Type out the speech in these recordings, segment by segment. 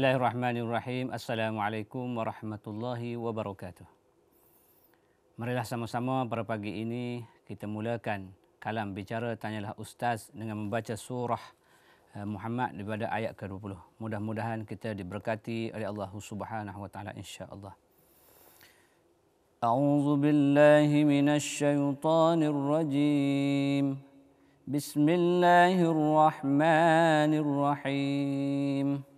Bismillahirrahmanirrahim. Assalamualaikum warahmatullahi wabarakatuh. Marilah sama-sama pada pagi ini kita mulakan kalam bicara tanyalah ustaz dengan membaca surah eh, Muhammad daripada ayat ke-20. Mudah-mudahan kita diberkati oleh Allah Subhanahu wa taala insya-Allah. A'udzu billahi minasy syaithanir rajim. Bismillahirrahmanirrahim. Bismillahirrahmanirrahim.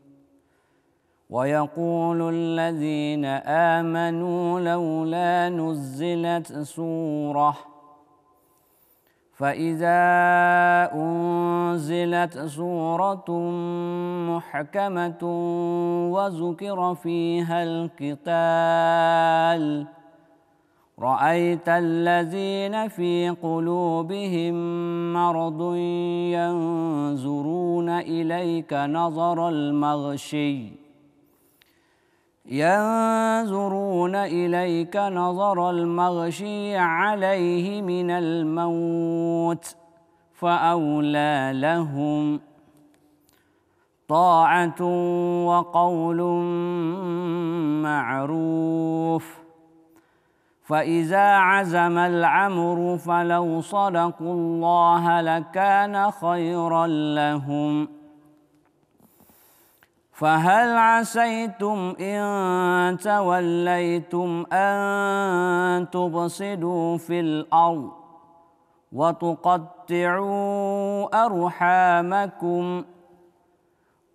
ويقول الذين آمنوا لولا نزلت سورة فإذا أنزلت سورة محكمة وذكر فيها القتال رأيت الذين في قلوبهم مرض ينظرون إليك نظر المغشي ينظرون إليك نظر المغشي عليه من الموت فأولى لهم طاعة وقول معروف فإذا عزم العمر فلو صدقوا الله لكان خيرا لهم ۖ فهل عسيتم إن توليتم أن تبصدوا في الأرض وتقطعوا أرحامكم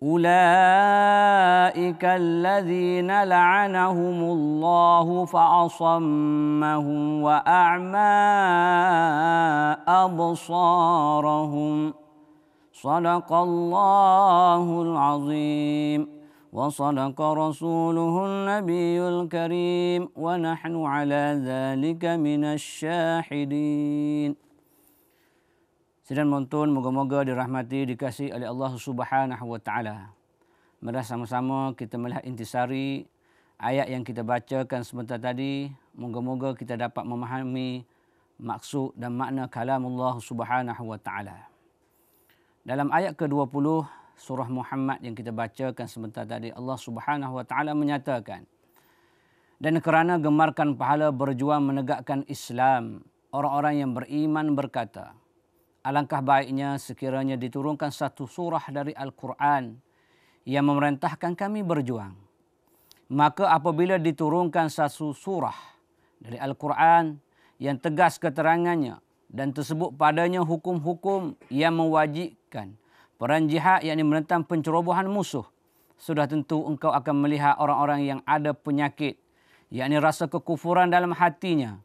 أولئك الذين لعنهم الله فأصمهم وأعمى أبصارهم ۖ صدق الله العظيم وصدق رسوله النبي الكريم ونحن على ذلك من الشاهدين Sidang Montun, moga-moga dirahmati, dikasih oleh Allah Subhanahu Wa Taala. Mereka sama-sama kita melihat intisari ayat yang kita bacakan sebentar tadi. Moga-moga kita dapat memahami maksud dan makna kalam Allah Subhanahu Wa Taala. Dalam ayat ke-20 surah Muhammad yang kita bacakan sebentar tadi Allah Subhanahu wa taala menyatakan dan kerana gemarkan pahala berjuang menegakkan Islam orang-orang yang beriman berkata alangkah baiknya sekiranya diturunkan satu surah dari Al-Quran yang memerintahkan kami berjuang maka apabila diturunkan satu surah dari Al-Quran yang tegas keterangannya dan tersebut padanya hukum-hukum yang mewajib Kan? Peran jihad yang menentang pencerobohan musuh. Sudah tentu engkau akan melihat orang-orang yang ada penyakit. Yang rasa kekufuran dalam hatinya.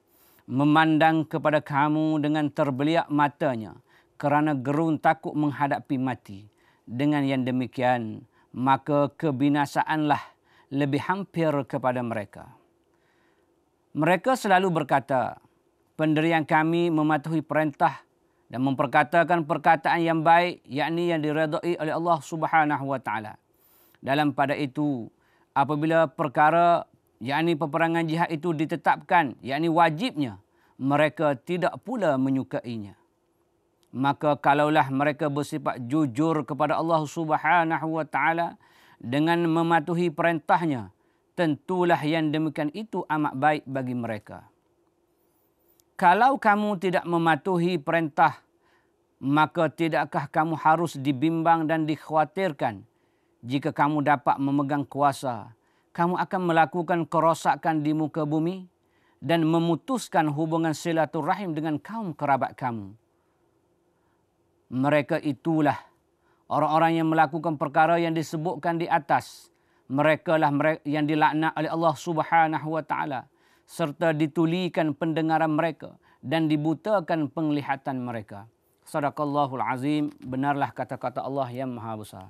Memandang kepada kamu dengan terbeliak matanya. Kerana gerun takut menghadapi mati. Dengan yang demikian, maka kebinasaanlah lebih hampir kepada mereka. Mereka selalu berkata, penderian kami mematuhi perintah dan memperkatakan perkataan yang baik yakni yang diredai oleh Allah Subhanahu wa taala. Dalam pada itu apabila perkara yakni peperangan jihad itu ditetapkan yakni wajibnya mereka tidak pula menyukainya. Maka kalaulah mereka bersifat jujur kepada Allah Subhanahu wa taala dengan mematuhi perintahnya tentulah yang demikian itu amat baik bagi mereka kalau kamu tidak mematuhi perintah, maka tidakkah kamu harus dibimbang dan dikhawatirkan? Jika kamu dapat memegang kuasa, kamu akan melakukan kerosakan di muka bumi dan memutuskan hubungan silaturahim dengan kaum kerabat kamu. Mereka itulah orang-orang yang melakukan perkara yang disebutkan di atas. Mereka lah yang dilaknat oleh Allah Subhanahu wa taala serta ditulikan pendengaran mereka dan dibutakan penglihatan mereka. Sadaqallahul azim, benarlah kata-kata Allah yang maha besar.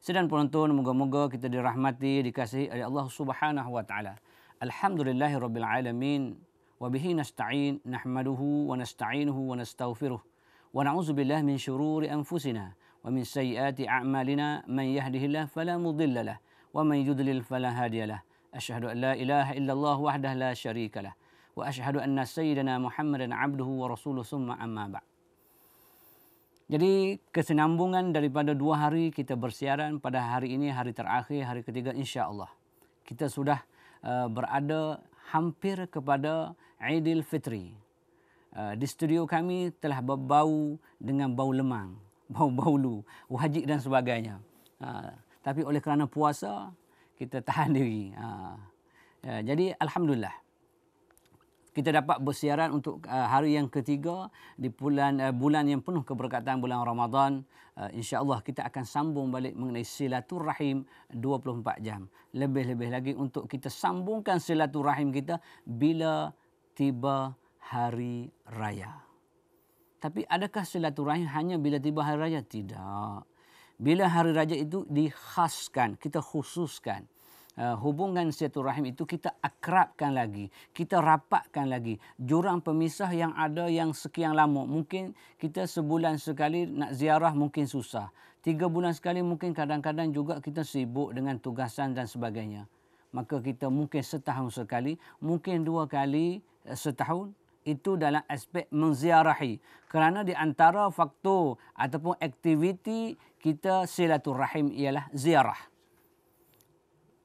Sedang penonton, moga-moga kita dirahmati, dikasihi oleh Allah subhanahu wa ta'ala. Alhamdulillahi rabbil alamin, wa nasta'in, nahmaduhu, wa nasta'inuhu, wa nasta'ufiruh. Wa na'uzu min syururi anfusina, wa min sayyati a'malina, man yahdihillah falamudillalah, wa man yudlil falahadiyalah. أشهد أن لا إله إلا الله وحده لا شريك له وأشهد أن سيدنا محمد عبده ورسوله ثم أما بعد Jadi kesenambungan daripada dua hari kita bersiaran pada hari ini hari terakhir hari ketiga insya Allah kita sudah uh, berada hampir kepada Aidil Fitri. Uh, di studio kami telah berbau dengan bau lemang, bau bau lu, wajik dan sebagainya. Uh, tapi oleh kerana puasa, kita tahan diri. Ha. Ya, jadi alhamdulillah kita dapat bersiaran untuk uh, hari yang ketiga di bulan uh, bulan yang penuh keberkatan bulan Ramadan. Uh, InsyaAllah kita akan sambung balik mengenai silaturahim 24 jam. Lebih-lebih lagi untuk kita sambungkan silaturahim kita bila tiba hari raya. Tapi adakah silaturahim hanya bila tiba hari raya? Tidak bila hari raya itu dikhaskan, kita khususkan. Uh, hubungan satu rahim itu kita akrabkan lagi, kita rapatkan lagi. Jurang pemisah yang ada yang sekian lama, mungkin kita sebulan sekali nak ziarah mungkin susah. Tiga bulan sekali mungkin kadang-kadang juga kita sibuk dengan tugasan dan sebagainya. Maka kita mungkin setahun sekali, mungkin dua kali eh, setahun itu dalam aspek menziarahi kerana di antara faktor ataupun aktiviti kita silaturahim ialah ziarah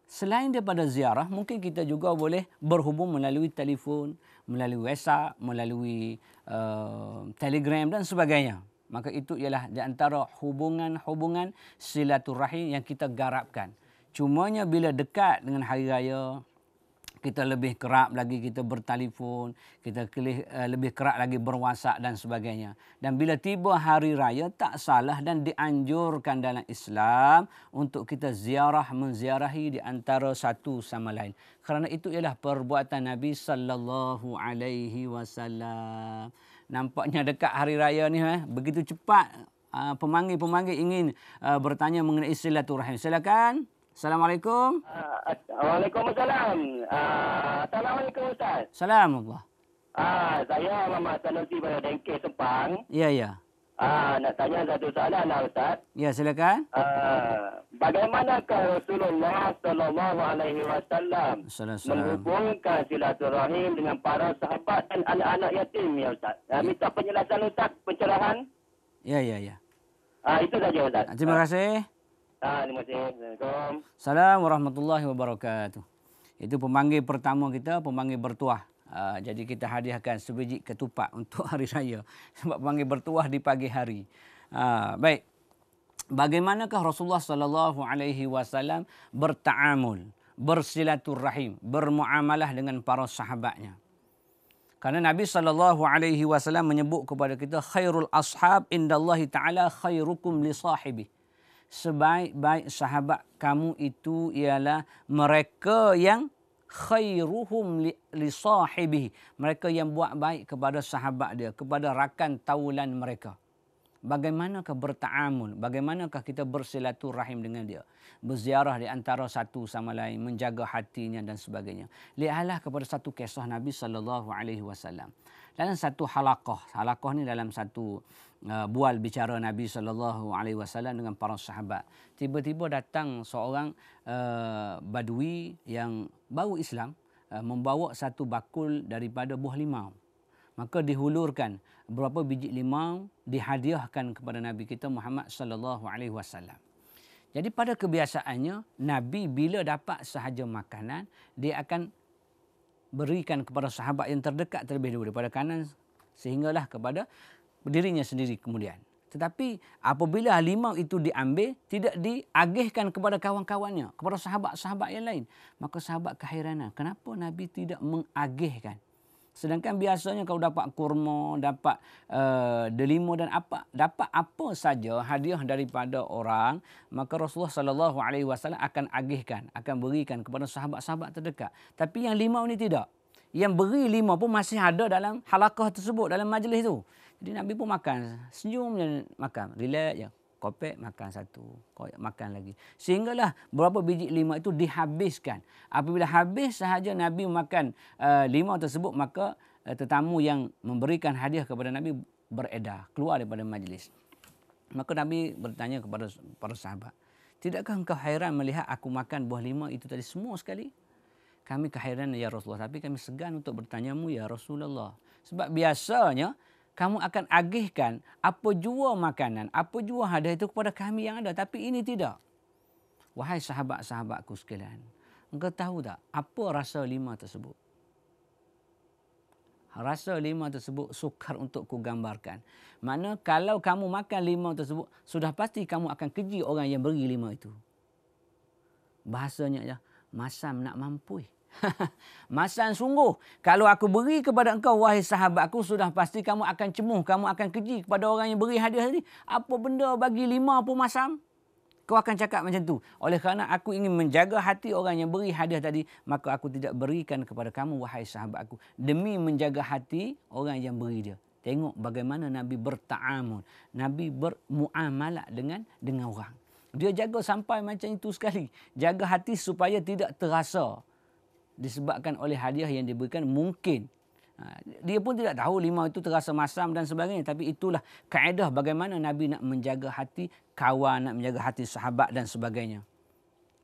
selain daripada ziarah mungkin kita juga boleh berhubung melalui telefon melalui WhatsApp melalui uh, Telegram dan sebagainya maka itu ialah di antara hubungan-hubungan silaturahim yang kita garapkan cumanya bila dekat dengan hari raya kita lebih kerap lagi kita bertelefon, kita eh, lebih kerap lagi berwasak dan sebagainya. Dan bila tiba hari raya, tak salah dan dianjurkan dalam Islam untuk kita ziarah menziarahi di antara satu sama lain. Kerana itu ialah perbuatan Nabi sallallahu alaihi wasallam. Nampaknya dekat hari raya ni eh, begitu cepat eh, pemanggil-pemanggil ingin eh, bertanya mengenai silaturahim. Silakan. Silakan. Assalamualaikum. Uh, Waalaikumsalam. Uh, Assalamualaikum Ustaz. Salam Allah. uh, saya Mama Sanusi dari Dengke Sempang. Ya, ya. Ah, uh, nak tanya satu soalan lah Ustaz. Ya, silakan. Uh, bagaimanakah Rasulullah Sallallahu Alaihi Wasallam menghubungkan silaturahim dengan para sahabat dan anak-anak yatim ya Ustaz? Uh, minta penjelasan Ustaz, pencerahan. Ya, ya, ya. Ah, uh, itu saja Ustaz. Terima kasih. Uh, Ah, Assalamualaikum. Assalamualaikum warahmatullahi wabarakatuh. Itu pemanggil pertama kita, pemanggil bertuah. Ah, jadi kita hadiahkan sebiji ketupat untuk hari raya. Sebab panggil bertuah di pagi hari. Ah, baik. Bagaimanakah Rasulullah sallallahu alaihi wasallam bertaamul, bersilaturrahim, bermuamalah dengan para sahabatnya? Karena Nabi sallallahu alaihi wasallam menyebut kepada kita khairul ashab indallahi taala khairukum li sahibih sebaik-baik sahabat kamu itu ialah mereka yang khairuhum li, li sahibi mereka yang buat baik kepada sahabat dia kepada rakan taulan mereka bagaimanakah bertaamun bagaimanakah kita bersilaturahim dengan dia berziarah di antara satu sama lain menjaga hatinya dan sebagainya lihatlah kepada satu kisah Nabi sallallahu alaihi wasallam dalam satu halaqah halaqah ni dalam satu Uh, bual bicara Nabi sallallahu alaihi wasallam dengan para sahabat. Tiba-tiba datang seorang uh, badui yang baru Islam uh, membawa satu bakul daripada buah limau. Maka dihulurkan berapa biji limau dihadiahkan kepada Nabi kita Muhammad sallallahu alaihi wasallam. Jadi pada kebiasaannya Nabi bila dapat sahaja makanan dia akan berikan kepada sahabat yang terdekat terlebih dahulu daripada kanan sehinggalah kepada dirinya sendiri kemudian. Tetapi apabila limau itu diambil, tidak diagihkan kepada kawan-kawannya, kepada sahabat-sahabat yang lain. Maka sahabat kehairanan, kenapa Nabi tidak mengagihkan? Sedangkan biasanya kalau dapat kurma, dapat uh, delima dan apa, dapat apa saja hadiah daripada orang, maka Rasulullah sallallahu alaihi wasallam akan agihkan, akan berikan kepada sahabat-sahabat terdekat. Tapi yang lima ni tidak. Yang beri lima pun masih ada dalam halakah tersebut, dalam majlis itu. Jadi Nabi pun makan. Senyum dan makan. Relax je. Kopek makan satu. Kopek makan lagi. Sehinggalah berapa biji lima itu dihabiskan. Apabila habis sahaja Nabi makan uh, eh, lima tersebut. Maka uh, tetamu yang memberikan hadiah kepada Nabi beredar. Keluar daripada majlis. Maka Nabi bertanya kepada para sahabat. Tidakkah engkau hairan melihat aku makan buah lima itu tadi semua sekali? Kami kehairan ya Rasulullah. Tapi kami segan untuk bertanyamu ya Rasulullah. Sebab biasanya kamu akan agihkan apa jua makanan, apa jua hadiah itu kepada kami yang ada. Tapi ini tidak. Wahai sahabat-sahabatku sekalian. Engkau tahu tak apa rasa lima tersebut? Rasa lima tersebut sukar untuk ku gambarkan. Mana kalau kamu makan lima tersebut, sudah pasti kamu akan keji orang yang beri lima itu. Bahasanya, ya, masam nak mampu. Eh. Masan sungguh. Kalau aku beri kepada engkau, wahai sahabatku, sudah pasti kamu akan cemuh. Kamu akan keji kepada orang yang beri hadiah ini. Apa benda bagi lima pun masam? Kau akan cakap macam tu. Oleh kerana aku ingin menjaga hati orang yang beri hadiah tadi, maka aku tidak berikan kepada kamu, wahai sahabatku. Demi menjaga hati orang yang beri dia. Tengok bagaimana Nabi bertaamun. Nabi bermuamalah dengan dengan orang. Dia jaga sampai macam itu sekali. Jaga hati supaya tidak terasa disebabkan oleh hadiah yang diberikan mungkin ha, dia pun tidak tahu limau itu terasa masam dan sebagainya tapi itulah kaedah bagaimana nabi nak menjaga hati kawan nak menjaga hati sahabat dan sebagainya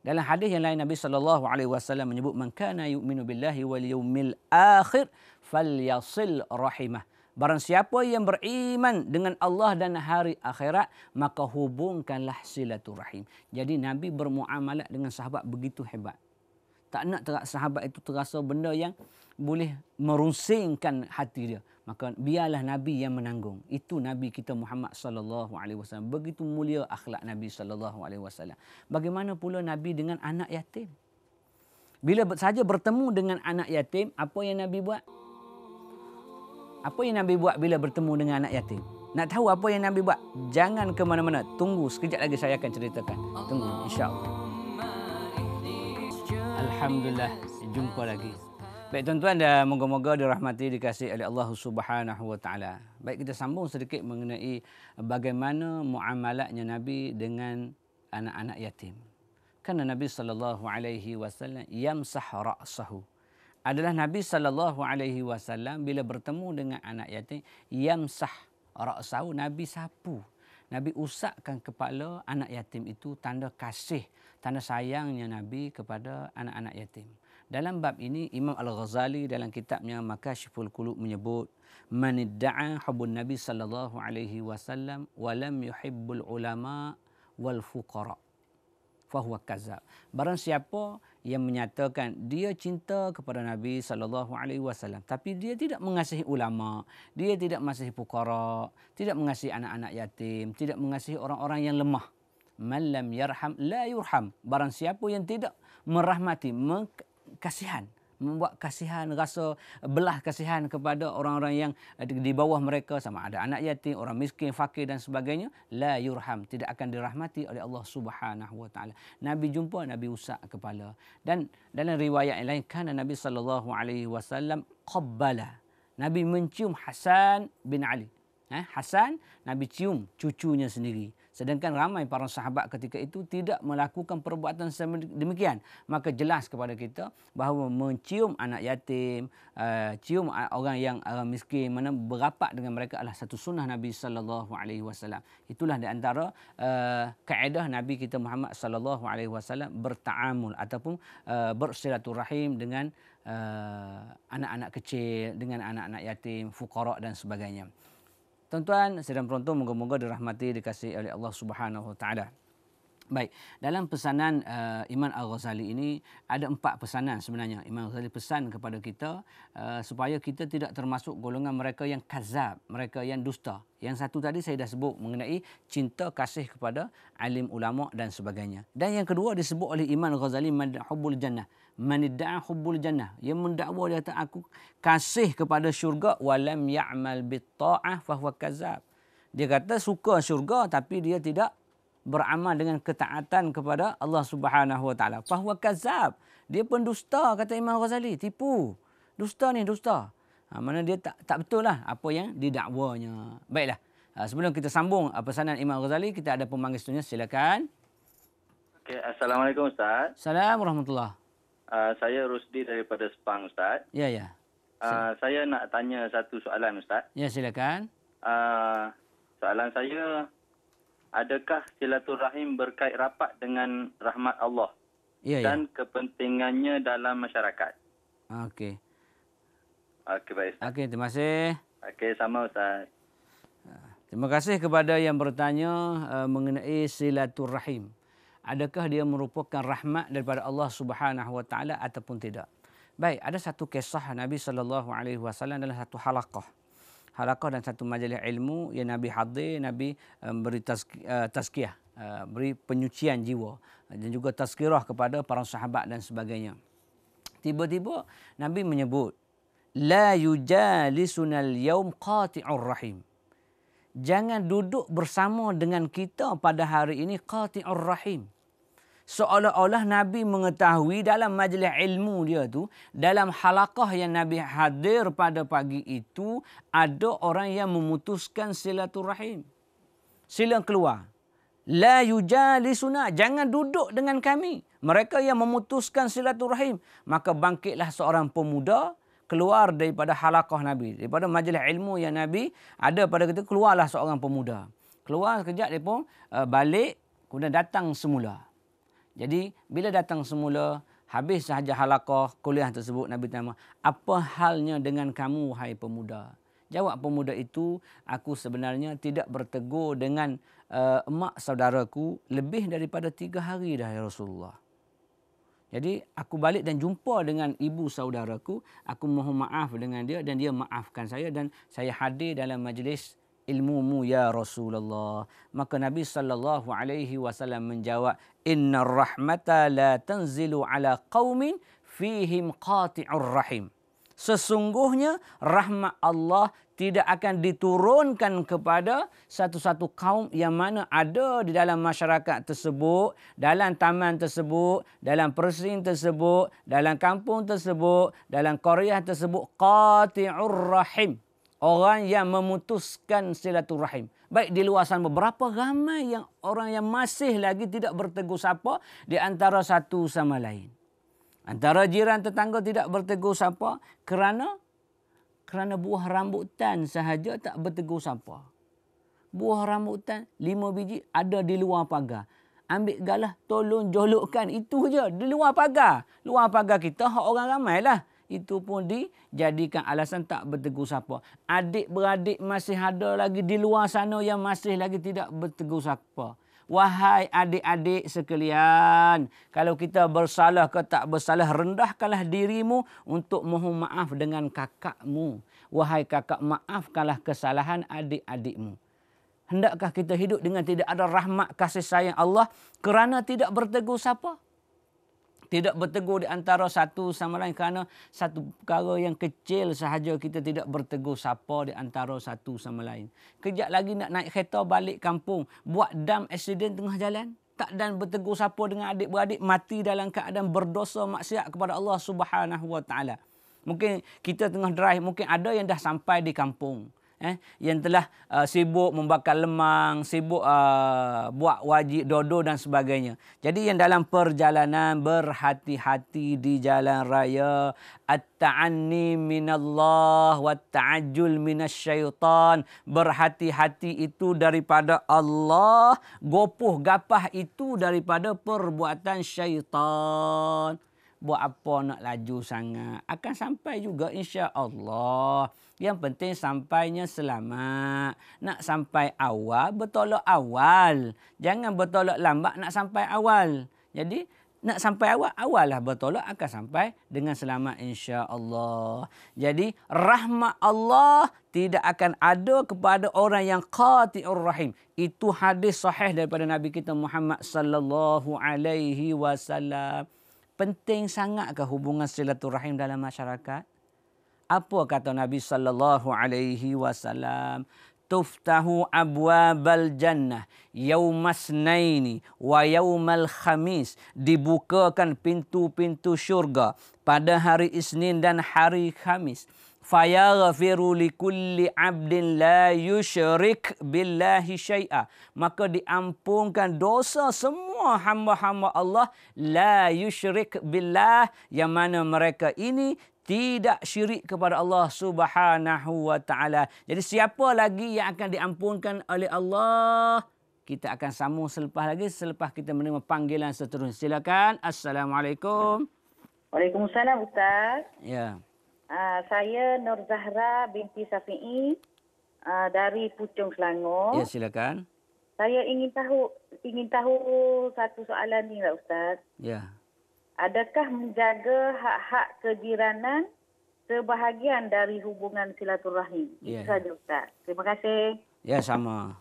dalam hadis yang lain nabi sallallahu alaihi wasallam menyebut man kana yu'minu billahi wal yawmil akhir falyasil rahimah barang siapa yang beriman dengan Allah dan hari akhirat maka hubungkanlah silaturahim jadi nabi bermuamalat dengan sahabat begitu hebat tak nak terak sahabat itu terasa benda yang boleh merusingkan hati dia maka biarlah nabi yang menanggung itu nabi kita Muhammad sallallahu alaihi wasallam begitu mulia akhlak nabi sallallahu alaihi wasallam bagaimana pula nabi dengan anak yatim bila saja bertemu dengan anak yatim apa yang nabi buat apa yang nabi buat bila bertemu dengan anak yatim nak tahu apa yang nabi buat jangan ke mana-mana tunggu sekejap lagi saya akan ceritakan tunggu insyaallah Alhamdulillah jumpa lagi. Baik tuan-tuan dan moga-moga dirahmati dikasih oleh Allah Subhanahu Wa Taala. Baik kita sambung sedikit mengenai bagaimana muamalahnya Nabi dengan anak-anak yatim. Karena Nabi sallallahu alaihi wasallam yamsah ra'sahu. Adalah Nabi sallallahu alaihi wasallam bila bertemu dengan anak yatim yamsah ra'sahu Nabi sapu. Nabi usapkan kepala anak yatim itu tanda kasih tanda sayangnya Nabi kepada anak-anak yatim. Dalam bab ini Imam Al-Ghazali dalam kitabnya Makashiful Qulub menyebut man idda'a hubun nabi sallallahu alaihi wasallam wa lam yuhibbul ulama wal fuqara fahuwa kazzab. Barang siapa yang menyatakan dia cinta kepada Nabi sallallahu alaihi wasallam tapi dia tidak mengasihi ulama, dia tidak mengasihi fuqara, tidak mengasihi anak-anak yatim, tidak mengasihi orang-orang yang lemah man lam yarham la yurham barang siapa yang tidak merahmati mengkasihan membuat kasihan rasa belah kasihan kepada orang-orang yang eh, di bawah mereka sama ada anak yatim orang miskin fakir dan sebagainya la yurham tidak akan dirahmati oleh Allah Subhanahu wa taala nabi jumpa nabi usak kepala dan dalam riwayat yang lain kan nabi sallallahu alaihi wasallam qabbala nabi mencium Hasan bin Ali eh, Hasan nabi cium cucunya sendiri Sedangkan ramai para sahabat ketika itu tidak melakukan perbuatan demikian. Maka jelas kepada kita bahawa mencium anak yatim, eh, cium orang yang orang miskin, mana berapak dengan mereka adalah satu sunnah Nabi sallallahu alaihi wasallam. Itulah di antara eh, kaedah Nabi kita Muhammad sallallahu alaihi wasallam bertaamul ataupun uh, bersilaturahim dengan anak-anak kecil, dengan anak-anak yatim, fuqara dan sebagainya. Tuan-tuan, sedang beruntung moga-moga dirahmati dikasihi oleh Allah Subhanahu Wa Taala. Baik, dalam pesanan uh, Imam Al-Ghazali ini ada empat pesanan sebenarnya. Imam Al-Ghazali pesan kepada kita uh, supaya kita tidak termasuk golongan mereka yang kazab, mereka yang dusta. Yang satu tadi saya dah sebut mengenai cinta kasih kepada alim ulama dan sebagainya. Dan yang kedua disebut oleh Imam Al-Ghazali madhubul jannah manidda hubbul jannah yang mendakwa dia kata aku kasih kepada syurga walam ya'mal bitta'ah fa huwa kazzab dia kata suka syurga tapi dia tidak beramal dengan ketaatan kepada Allah Subhanahu wa taala fa huwa kazzab dia pendusta kata Imam Ghazali tipu dusta ni dusta ha, mana dia tak tak betul lah apa yang didakwanya baiklah ha, sebelum kita sambung pesanan Imam Ghazali kita ada pemanggil seterusnya silakan Okay, Assalamualaikum Ustaz. Assalamualaikum warahmatullahi Uh, saya Rusdi daripada Sepang Ustaz. Ya ya. Ah, Sil- uh, saya nak tanya satu soalan Ustaz. Ya silakan. Uh, soalan saya adakah silaturahim berkait rapat dengan rahmat Allah ya, ya. dan ya. kepentingannya dalam masyarakat? Okey. Okey baik. Okey terima kasih. Okey sama Ustaz. Terima kasih kepada yang bertanya uh, mengenai silaturahim adakah dia merupakan rahmat daripada Allah Subhanahu wa taala ataupun tidak. Baik, ada satu kisah Nabi sallallahu alaihi wasallam dalam satu halaqah. Halaqah dan satu majlis ilmu yang Nabi hadir, Nabi eh, beri eh, tazkiyah, eh, beri penyucian jiwa dan juga tazkirah kepada para sahabat dan sebagainya. Tiba-tiba Nabi menyebut la yujalisunal yaum qati'ur rahim. Jangan duduk bersama dengan kita pada hari ini qati'ur rahim seolah-olah Nabi mengetahui dalam majlis ilmu dia tu, dalam halakah yang Nabi hadir pada pagi itu, ada orang yang memutuskan silaturahim. Sila keluar. La yujalisuna. Jangan duduk dengan kami. Mereka yang memutuskan silaturahim. Maka bangkitlah seorang pemuda keluar daripada halakah Nabi. Daripada majlis ilmu yang Nabi ada pada kita, keluarlah seorang pemuda. Keluar sekejap, dia pun uh, balik, kemudian datang semula. Jadi bila datang semula habis sahaja halaqah kuliah tersebut Nabi tanya, "Apa halnya dengan kamu wahai pemuda?" Jawab pemuda itu, "Aku sebenarnya tidak bertegur dengan uh, emak saudaraku lebih daripada tiga hari dah ya Rasulullah." Jadi aku balik dan jumpa dengan ibu saudaraku, aku mohon maaf dengan dia dan dia maafkan saya dan saya hadir dalam majlis ilmumu ya Rasulullah. Maka Nabi sallallahu alaihi wasallam menjawab, "Innar rahmata la tanzilu ala qaumin fihim qati'ur rahim." Sesungguhnya rahmat Allah tidak akan diturunkan kepada satu-satu kaum yang mana ada di dalam masyarakat tersebut, dalam taman tersebut, dalam persing tersebut, dalam kampung tersebut, dalam Korea tersebut. Qati'ur rahim orang yang memutuskan silaturahim. Baik di luasan beberapa berapa ramai yang orang yang masih lagi tidak bertegur sapa di antara satu sama lain. Antara jiran tetangga tidak bertegur sapa kerana kerana buah rambutan sahaja tak bertegur sapa. Buah rambutan lima biji ada di luar pagar. Ambil galah tolong jolokkan itu je di luar pagar. Luar pagar kita orang ramailah. lah itu pun dijadikan alasan tak bertegur sapa. Adik-beradik masih ada lagi di luar sana yang masih lagi tidak bertegur sapa. Wahai adik-adik sekalian, kalau kita bersalah ke tak bersalah, rendahkanlah dirimu untuk mohon maaf dengan kakakmu. Wahai kakak, maafkanlah kesalahan adik-adikmu. Hendakkah kita hidup dengan tidak ada rahmat kasih sayang Allah kerana tidak bertegur sapa? tidak bertegur di antara satu sama lain kerana satu perkara yang kecil sahaja kita tidak bertegur sapa di antara satu sama lain. Kejap lagi nak naik kereta balik kampung, buat dam accident tengah jalan, tak dan bertegur sapa dengan adik-beradik mati dalam keadaan berdosa maksiat kepada Allah Subhanahu Wa Taala. Mungkin kita tengah drive, mungkin ada yang dah sampai di kampung eh yang telah uh, sibuk membakar lemang, sibuk uh, buat wajib dodo dan sebagainya. Jadi yang dalam perjalanan berhati-hati di jalan raya at-ta'anni minallah wa ta'ajjul minasyaitan. Berhati-hati itu daripada Allah, gopoh gapah itu daripada perbuatan syaitan. Buat apa nak laju sangat? Akan sampai juga insya-Allah. Yang penting sampainya selamat. Nak sampai awal, bertolak awal. Jangan bertolak lambat nak sampai awal. Jadi, nak sampai awal, awal lah bertolak akan sampai dengan selamat insya Allah. Jadi, rahmat Allah tidak akan ada kepada orang yang qati'ur rahim. Itu hadis sahih daripada Nabi kita Muhammad sallallahu alaihi wasallam. Penting sangatkah hubungan silaturahim dalam masyarakat? apa kata Nabi sallallahu alaihi wasallam tuftahu abwabal jannah yaumasnaini wa yaumal khamis dibukakan pintu-pintu syurga pada hari Isnin dan hari Khamis fayaghfiru likulli abdin la yushrik billahi syai'a maka diampunkan dosa semua hamba-hamba Allah la yushrik billah yang mana mereka ini tidak syirik kepada Allah Subhanahu wa taala. Jadi siapa lagi yang akan diampunkan oleh Allah? Kita akan sambung selepas lagi selepas kita menerima panggilan seterusnya. Silakan. Assalamualaikum. Waalaikumsalam Ustaz. Ya. Uh, saya Nur Zahra binti Safi'i ah, dari Pucung Selangor. Ya, silakan. Saya ingin tahu ingin tahu satu soalan ni lah Ustaz. Ya. Adakah menjaga hak-hak kejiranan sebahagian dari hubungan silaturahim? Ya, Itu saja Ustaz. Terima kasih. Ya, sama.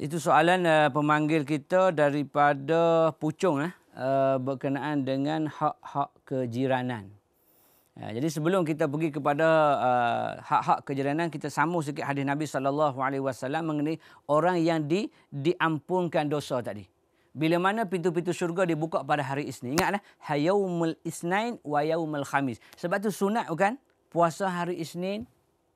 Itu soalan uh, pemanggil kita daripada Pucung eh, uh, berkenaan dengan hak-hak kejiranan. Ya, jadi sebelum kita pergi kepada uh, hak-hak kejiranan kita sambung sikit hadis Nabi sallallahu alaihi wasallam mengenai orang yang di, diampunkan dosa tadi bila mana pintu-pintu syurga dibuka pada hari Isnin. Ingatlah hayyumul isnin wa yaumul khamis. Sebab tu sunat bukan puasa hari Isnin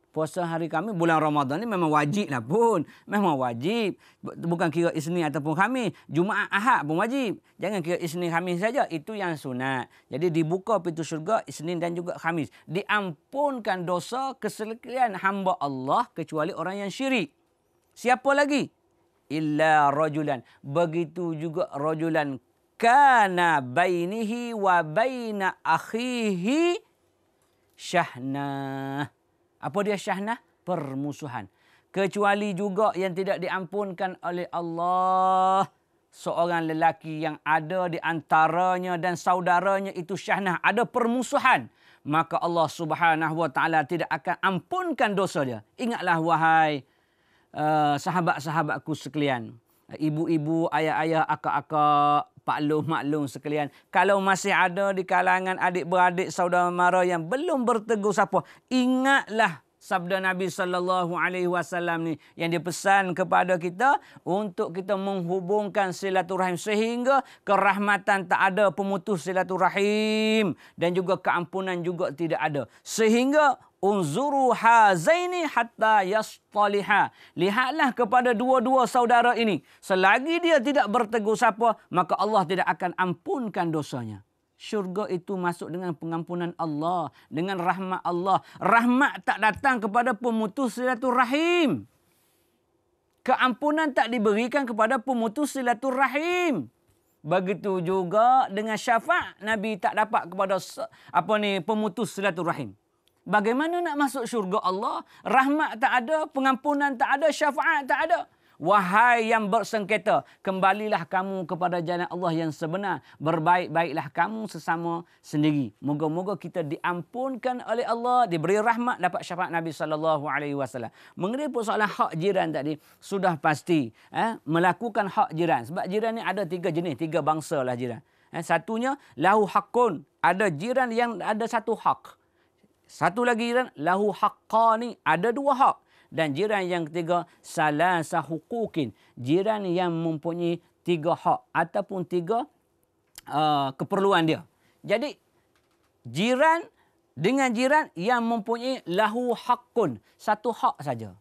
Puasa hari kami bulan Ramadan ni memang wajib lah pun. Memang wajib. Bukan kira Isnin ataupun Khamis. Jumaat Ahad pun wajib. Jangan kira Isnin Khamis saja. Itu yang sunat. Jadi dibuka pintu syurga Isnin dan juga Khamis. Diampunkan dosa keselekian hamba Allah kecuali orang yang syirik. Siapa lagi? illa rajulan begitu juga rajulan kana bainihi wa baina akhihi syahna apa dia syahna permusuhan kecuali juga yang tidak diampunkan oleh Allah seorang lelaki yang ada di antaranya dan saudaranya itu syahna ada permusuhan maka Allah Subhanahu wa taala tidak akan ampunkan dosa dia ingatlah wahai Eh, sahabat-sahabatku sekalian, eh, ibu-ibu, ayah-ayah, akak-akak, pak lum, mak lum sekalian. Kalau masih ada di kalangan adik-beradik saudara mara yang belum bertegur sapa, ingatlah sabda Nabi sallallahu alaihi wasallam ni yang dipesan kepada kita untuk kita menghubungkan silaturahim sehingga kerahmatan tak ada pemutus silaturahim dan juga keampunan juga tidak ada sehingga unzuru hazaini hatta yastaliha. Lihatlah kepada dua-dua saudara ini. Selagi dia tidak bertegur sapa, maka Allah tidak akan ampunkan dosanya. Syurga itu masuk dengan pengampunan Allah. Dengan rahmat Allah. Rahmat tak datang kepada pemutus silaturahim. Keampunan tak diberikan kepada pemutus silaturahim. Begitu juga dengan syafaat Nabi tak dapat kepada apa ni pemutus silaturahim. Bagaimana nak masuk syurga Allah? Rahmat tak ada, pengampunan tak ada, syafaat tak ada. Wahai yang bersengketa, kembalilah kamu kepada jalan Allah yang sebenar. Berbaik-baiklah kamu sesama sendiri. Moga-moga kita diampunkan oleh Allah, diberi rahmat dapat syafaat Nabi sallallahu alaihi wasallam. Mengenai persoalan hak jiran tadi, sudah pasti eh, melakukan hak jiran. Sebab jiran ni ada tiga jenis, tiga bangsa lah jiran. Eh, satunya lahu hakun, ada jiran yang ada satu hak satu lagi jiran lahu haqqani ada dua hak dan jiran yang ketiga salasa huquqin jiran yang mempunyai tiga hak ataupun tiga uh, keperluan dia jadi jiran dengan jiran yang mempunyai lahu haqqun satu hak saja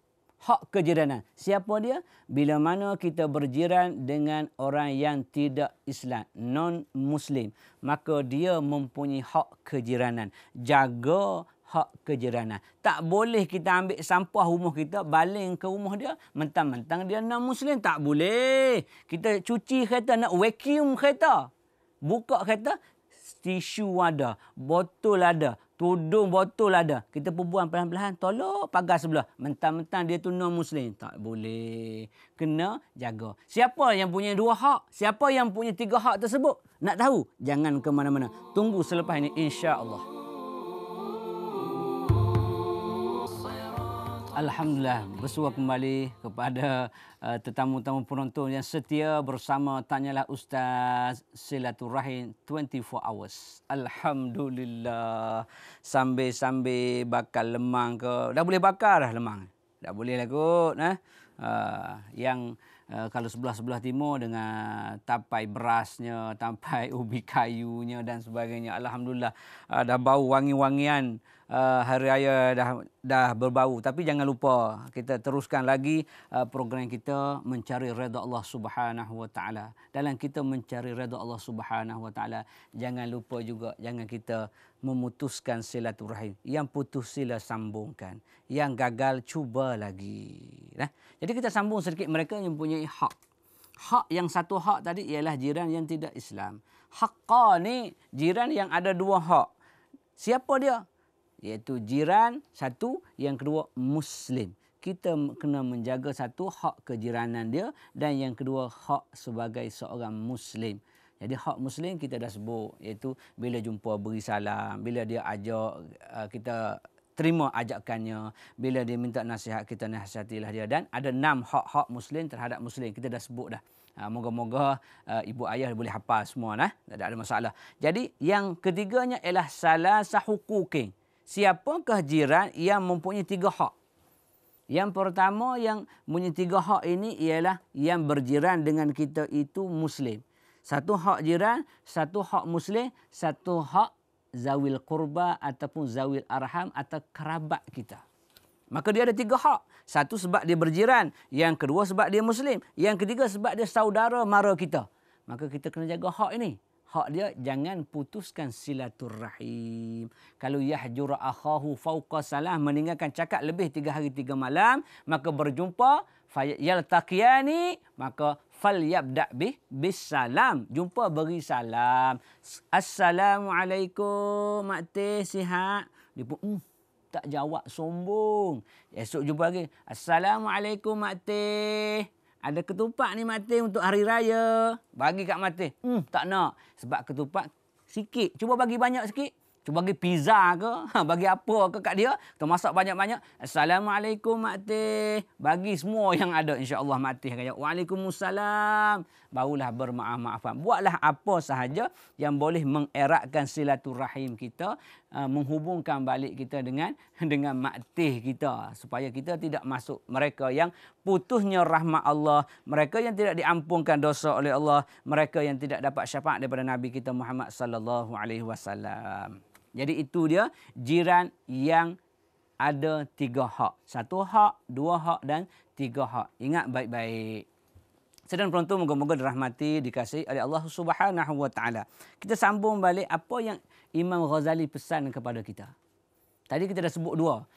hak kejiranan siapa dia bila mana kita berjiran dengan orang yang tidak Islam non muslim maka dia mempunyai hak kejiranan jaga hak kejiranan. Tak boleh kita ambil sampah rumah kita, baling ke rumah dia, mentang-mentang dia nak muslim. Tak boleh. Kita cuci kereta, nak vacuum kereta. Buka kereta, tisu ada, botol ada, tudung botol ada. Kita perbuan perlahan-lahan, tolak pagar sebelah. Mentang-mentang dia tu non muslim. Tak boleh. Kena jaga. Siapa yang punya dua hak? Siapa yang punya tiga hak tersebut? Nak tahu? Jangan ke mana-mana. Tunggu selepas ini insya-Allah. Alhamdulillah bersua kembali kepada uh, tetamu-tamu penonton yang setia bersama tanyalah ustaz silaturahim 24 hours. Alhamdulillah. Sambil-sambil bakal lemang ke. Dah boleh bakar dah lemang. Dah boleh lah kot nah. Eh? Uh, yang uh, kalau sebelah-sebelah timur dengan tapai berasnya, tapai ubi kayunya dan sebagainya. Alhamdulillah uh, dah bau wangi-wangian uh, hari raya dah dah berbau tapi jangan lupa kita teruskan lagi uh, program kita mencari redha Allah Subhanahu wa dalam kita mencari redha Allah Subhanahu wa jangan lupa juga jangan kita memutuskan silaturahim yang putus sila sambungkan yang gagal cuba lagi nah jadi kita sambung sedikit mereka yang mempunyai hak hak yang satu hak tadi ialah jiran yang tidak Islam haqqani jiran yang ada dua hak siapa dia iaitu jiran satu yang kedua muslim kita kena menjaga satu hak kejiranan dia dan yang kedua hak sebagai seorang muslim jadi hak muslim kita dah sebut iaitu bila jumpa beri salam bila dia ajak uh, kita terima ajakannya bila dia minta nasihat kita nasihatilah dia dan ada enam hak-hak muslim terhadap muslim kita dah sebut dah uh, moga-moga uh, ibu ayah boleh hafal semua nah tak ada masalah. Jadi yang ketiganya ialah salah hukukin siapakah jiran yang mempunyai tiga hak? Yang pertama yang mempunyai tiga hak ini ialah yang berjiran dengan kita itu Muslim. Satu hak jiran, satu hak Muslim, satu hak zawil kurba ataupun zawil arham atau kerabat kita. Maka dia ada tiga hak. Satu sebab dia berjiran. Yang kedua sebab dia Muslim. Yang ketiga sebab dia saudara mara kita. Maka kita kena jaga hak ini hak dia jangan putuskan silaturrahim. Kalau yahjur akhahu fauqa salah meninggalkan cakap lebih tiga hari tiga malam, maka berjumpa yaltaqiyani maka fal yabda' bih bisalam. Jumpa beri salam. Assalamualaikum mak teh sihat. Dia pun mm, tak jawab sombong. Esok jumpa lagi. Assalamualaikum mak teh. Ada ketupat ni Matin untuk hari raya. Bagi kat Matin. Hmm, tak nak. Sebab ketupat sikit. Cuba bagi banyak sikit. Cuba bagi pizza ke? Ha, bagi apa ke kat dia? Kita masak banyak-banyak. Assalamualaikum Matin. Bagi semua yang ada insya-Allah Matin kata. Waalaikumsalam barulah bermaaf-maafan. Buatlah apa sahaja yang boleh mengeratkan silaturahim kita, uh, menghubungkan balik kita dengan dengan maktih kita supaya kita tidak masuk mereka yang putusnya rahmat Allah, mereka yang tidak diampunkan dosa oleh Allah, mereka yang tidak dapat syafaat daripada Nabi kita Muhammad sallallahu alaihi wasallam. Jadi itu dia jiran yang ada tiga hak. Satu hak, dua hak dan tiga hak. Ingat baik-baik. Sedang beruntung moga-moga dirahmati, dikasihi oleh Allah Subhanahu wa taala. Kita sambung balik apa yang Imam Ghazali pesan kepada kita. Tadi kita dah sebut dua.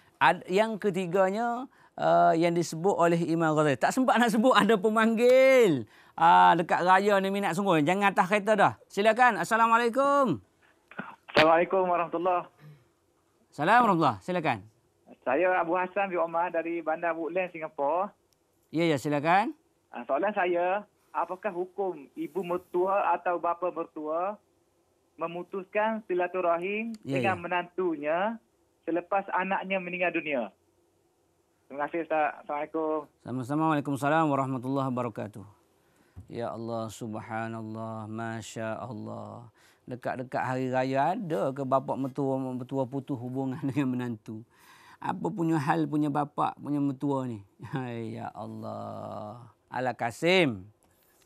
Yang ketiganya uh, yang disebut oleh Imam Ghazali. Tak sempat nak sebut ada pemanggil. Uh, dekat raya ni minat sungguh. Jangan atas kereta dah. Silakan. Assalamualaikum. Assalamualaikum warahmatullahi Salam Assalamualaikum warahmatullahi Silakan. Saya Abu Hassan di Omar dari Bandar Woodland, Singapura. Ya, ya. Silakan. Ah, soalan saya, apakah hukum ibu mertua atau bapa mertua memutuskan silaturahim yeah, ya. dengan yeah. menantunya selepas anaknya meninggal dunia? Terima kasih Ustaz. Assalamualaikum. sama Waalaikumsalam warahmatullahi wabarakatuh. Ya Allah subhanallah Masya Allah Dekat-dekat hari raya ada ke bapa mertua Mertua putus hubungan dengan menantu Apa punya hal punya bapa punya mertua ni Hai, Ya Allah ala Kasim.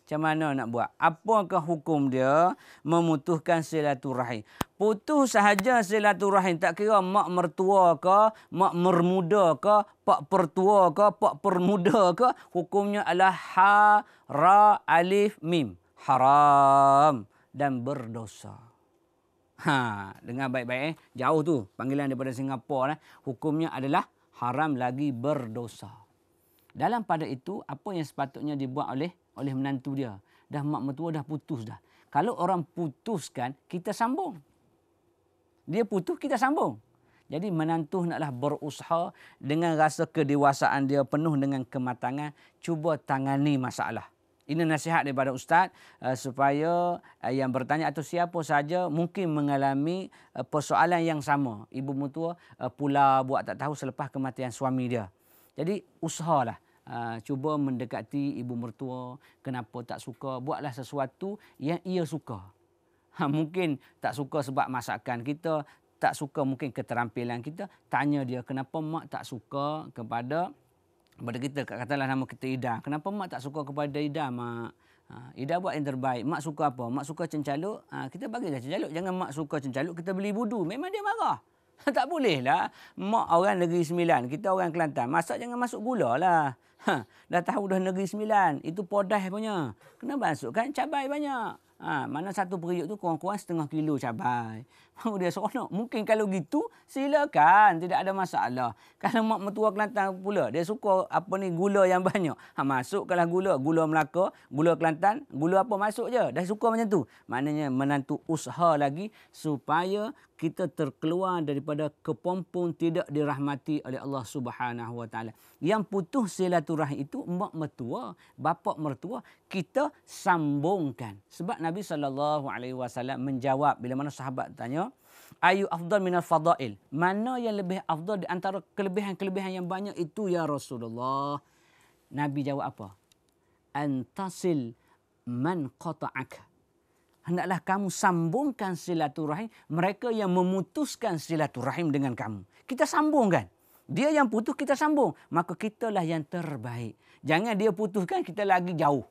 Macam mana nak buat? Apakah hukum dia memutuskan silaturahim? Putus sahaja silaturahim. Tak kira mak mertua ke, mak mermuda ke, pak pertua ke, pak permuda ke. Hukumnya adalah hara alif, mim. Haram dan berdosa. Ha, dengar baik-baik. Eh. Jauh tu panggilan daripada Singapura. Eh. Hukumnya adalah haram lagi berdosa. Dalam pada itu apa yang sepatutnya dibuat oleh oleh menantu dia. Dah mak mertua dah putus dah. Kalau orang putuskan kita sambung. Dia putus kita sambung. Jadi menantu naklah berusaha dengan rasa kedewasaan dia penuh dengan kematangan cuba tangani masalah. Ini nasihat daripada ustaz eh, supaya eh, yang bertanya atau siapa saja mungkin mengalami eh, persoalan yang sama. Ibu mertua pula buat tak tahu selepas kematian suami dia. Jadi usahalah uh, cuba mendekati ibu mertua, kenapa tak suka, buatlah sesuatu yang ia suka. Ha, mungkin tak suka sebab masakan kita, tak suka mungkin keterampilan kita, tanya dia kenapa mak tak suka kepada kepada kita, katalah nama kita Ida. Kenapa mak tak suka kepada Ida, mak? Ha, Ida buat yang terbaik. Mak suka apa? Mak suka cencaluk? Ha, kita bagilah cencaluk. Jangan mak suka cencaluk, kita beli budu. Memang dia marah. Tak bolehlah mak orang Negeri Sembilan, kita orang Kelantan. Masak jangan masuk gula lah. Ha, dah tahu dah Negeri Sembilan, itu podah punya. Kena masukkan cabai banyak. Ha, mana satu periuk tu kurang-kurang setengah kilo cabai. Mau dia seronok. Mungkin kalau gitu silakan, tidak ada masalah. Kalau mak metua Kelantan pula, dia suka apa ni gula yang banyak. Ha, masukkanlah gula, gula Melaka, gula Kelantan, gula apa masuk je. Dah suka macam tu. Maknanya menantu usaha lagi supaya kita terkeluar daripada kepompong tidak dirahmati oleh Allah Subhanahu Wa Taala. Yang putus silaturahim itu mak mertua, bapa mertua kita sambungkan. Sebab Nabi Sallallahu Alaihi Wasallam menjawab bila mana sahabat tanya, ayu afdal min al fadail. Mana yang lebih afdal di antara kelebihan-kelebihan yang banyak itu ya Rasulullah? Nabi jawab apa? Antasil man qata'aka hendaklah kamu sambungkan silaturahim mereka yang memutuskan silaturahim dengan kamu. Kita sambungkan. Dia yang putus kita sambung, maka kitalah yang terbaik. Jangan dia putuskan kita lagi jauh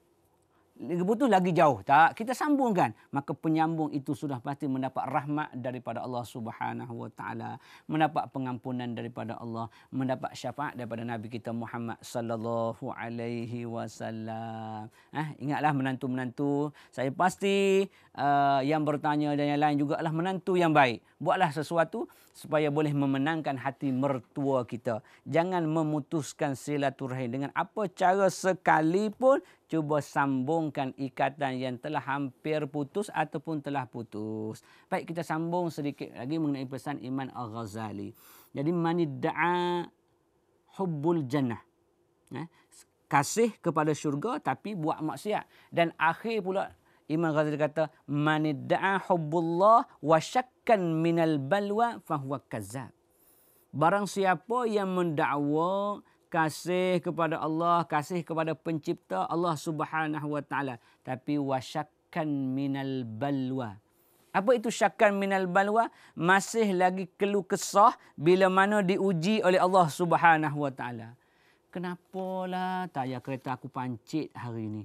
lagi putus lagi jauh tak kita sambungkan maka penyambung itu sudah pasti mendapat rahmat daripada Allah Subhanahu wa taala mendapat pengampunan daripada Allah mendapat syafaat daripada nabi kita Muhammad sallallahu alaihi wasallam eh ingatlah menantu-menantu saya pasti uh, yang bertanya dan yang lain juga jugalah menantu yang baik buatlah sesuatu supaya boleh memenangkan hati mertua kita. Jangan memutuskan silaturahim dengan apa cara sekalipun cuba sambungkan ikatan yang telah hampir putus ataupun telah putus. Baik kita sambung sedikit lagi mengenai pesan iman Al-Ghazali. Jadi mani da'a hubbul jannah. Eh? kasih kepada syurga tapi buat maksiat dan akhir pula Imam Ghazali kata man da'a hubbullah wa syakkan minal balwa fahuwa kazzab. Barang siapa yang mendakwa kasih kepada Allah, kasih kepada pencipta Allah Subhanahu wa taala tapi wasyakkan minal balwa. Apa itu syakkan minal balwa? Masih lagi kelu kesah bila mana diuji oleh Allah Subhanahu wa taala. Kenapalah tayar kereta aku pancit hari ini?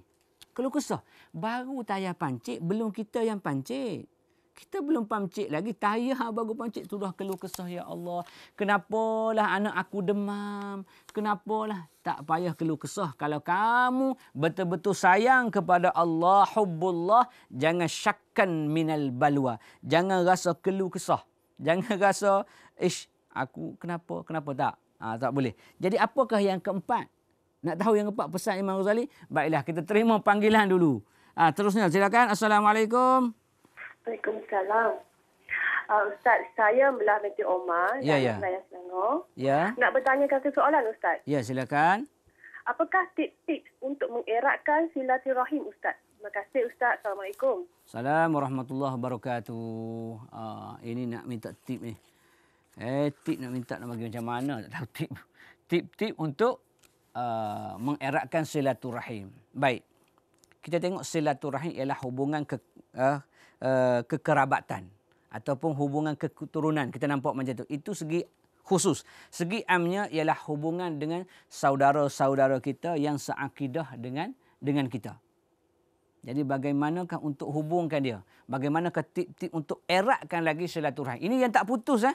Kalau kesah, baru tayar pancit, belum kita yang pancit. Kita belum pancit lagi. Tayar baru pancit, tu dah keluh kesah, ya Allah. Kenapalah anak aku demam? Kenapalah? Tak payah kelu kesah. Kalau kamu betul-betul sayang kepada Allah, hubbullah, jangan syakkan minal balwa. Jangan rasa kelu kesah. Jangan rasa, ish, aku kenapa? Kenapa tak? Ha, tak boleh. Jadi apakah yang keempat? Nak tahu yang keempat pesan Imam Ghazali? Baiklah, kita terima panggilan dulu. Ha, terusnya, silakan. Assalamualaikum. Waalaikumsalam. Uh, Ustaz, saya Melah Binti Omar ya, dari ya. Selayar Ya. Nak bertanya kasih soalan Ustaz. Ya, silakan. Apakah tips-tips untuk mengeratkan silaturahim Ustaz? Terima kasih Ustaz. Assalamualaikum. Assalamualaikum warahmatullahi wabarakatuh. Uh, ini nak minta tip ni. Eh, tip nak minta nak bagi macam mana? Tak tahu tip. Tip-tip untuk Uh, mengeratkan silaturahim. Baik. Kita tengok silaturahim ialah hubungan ke, uh, uh, kekerabatan ataupun hubungan keturunan. Kita nampak macam tu. Itu segi khusus. Segi amnya ialah hubungan dengan saudara-saudara kita yang seakidah dengan dengan kita. Jadi bagaimanakah untuk hubungkan dia? Bagaimanakah tip-tip untuk eratkan lagi silaturahim? Ini yang tak putus eh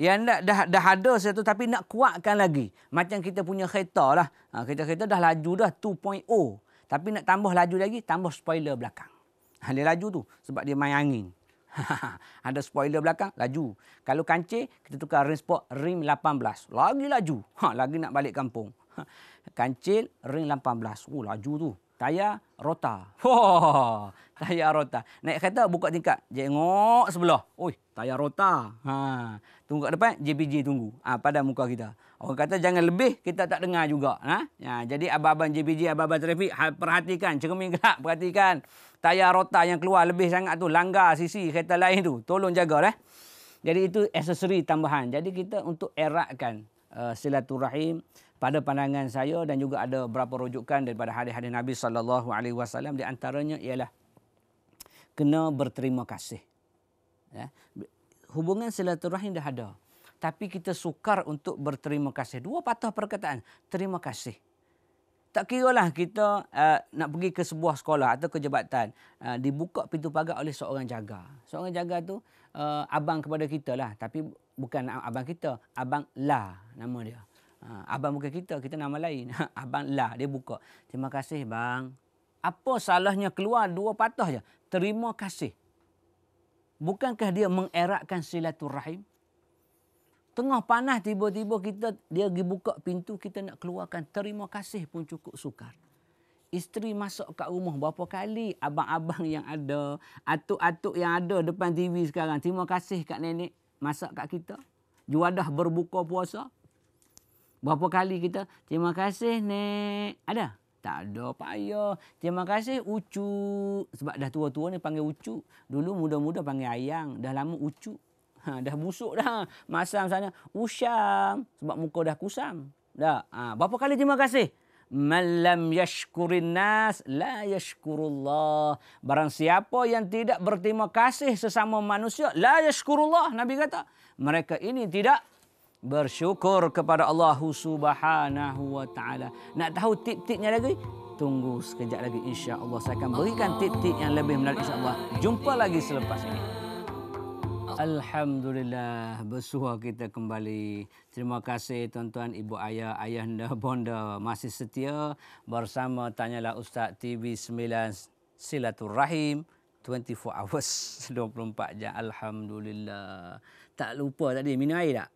yang dah, dah, dah ada satu tapi nak kuatkan lagi. Macam kita punya kereta lah. Ha, kereta-kereta dah laju dah 2.0. Tapi nak tambah laju lagi, tambah spoiler belakang. Ha, dia laju tu sebab dia main angin. ada spoiler belakang, laju. Kalau kancing, kita tukar rim sport rim 18. Lagi laju. Ha, lagi nak balik kampung. Kancil ring 18. Oh, laju tu tayar rota. Wah, tayar rota. Naik kereta buka tingkat, jengok sebelah. Oi, tayar rota. Ha. Tunggu kat depan, JPJ tunggu. Ha, ah, pada muka kita. Orang kata jangan lebih, kita tak dengar juga. Ha? Ya, jadi abang-abang JPJ, abang-abang trafik, ha, perhatikan. Cermin gelap, perhatikan. Tayar rota yang keluar lebih sangat tu. Langgar sisi kereta lain tu. Tolong jaga. Eh? Jadi itu aksesori tambahan. Jadi kita untuk eratkan uh, silaturahim pada pandangan saya dan juga ada beberapa rujukan daripada hadis-hadis Nabi sallallahu alaihi wasallam di antaranya ialah kena berterima kasih. Ya. Hubungan silaturahim dah ada. Tapi kita sukar untuk berterima kasih. Dua patah perkataan. Terima kasih. Tak kiralah kita uh, nak pergi ke sebuah sekolah atau ke jabatan. Uh, dibuka pintu pagar oleh seorang jaga. Seorang jaga tu uh, abang kepada kita lah. Tapi bukan abang kita. Abang lah nama dia. Uh, Ha, abang bukan kita, kita nama lain. Ha, abang lah, dia buka. Terima kasih bang. Apa salahnya keluar dua patah je? Terima kasih. Bukankah dia mengeratkan silaturahim? Tengah panas tiba-tiba kita dia pergi buka pintu kita nak keluarkan terima kasih pun cukup sukar. Isteri masuk ke rumah berapa kali abang-abang yang ada, atuk-atuk yang ada depan TV sekarang. Terima kasih kat nenek masak kat kita. Juadah berbuka puasa. Berapa kali kita, terima kasih nek. Ada? Tak ada pak payah. Terima kasih ucu. Sebab dah tua-tua ni panggil ucu. Dulu muda-muda panggil ayang. Dah lama ucu. Ha, dah busuk dah. masa misalnya Usyam. Sebab muka dah kusam. Dah. Ha, berapa kali terima kasih? Malam yashkurin nas la yashkurullah. Barang siapa yang tidak berterima kasih sesama manusia la yashkurullah. Nabi kata mereka ini tidak bersyukur kepada Allah Subhanahu wa taala. Nak tahu tip-tipnya lagi? Tunggu sekejap lagi insya-Allah saya akan berikan tip-tip yang lebih menarik insya-Allah. Jumpa lagi selepas ini. Alhamdulillah bersua kita kembali. Terima kasih tuan-tuan, ibu ayah, ayah anda, bonda masih setia bersama tanyalah Ustaz TV 9 Silaturahim 24 hours 24 jam. Alhamdulillah tak lupa tadi minum air tak?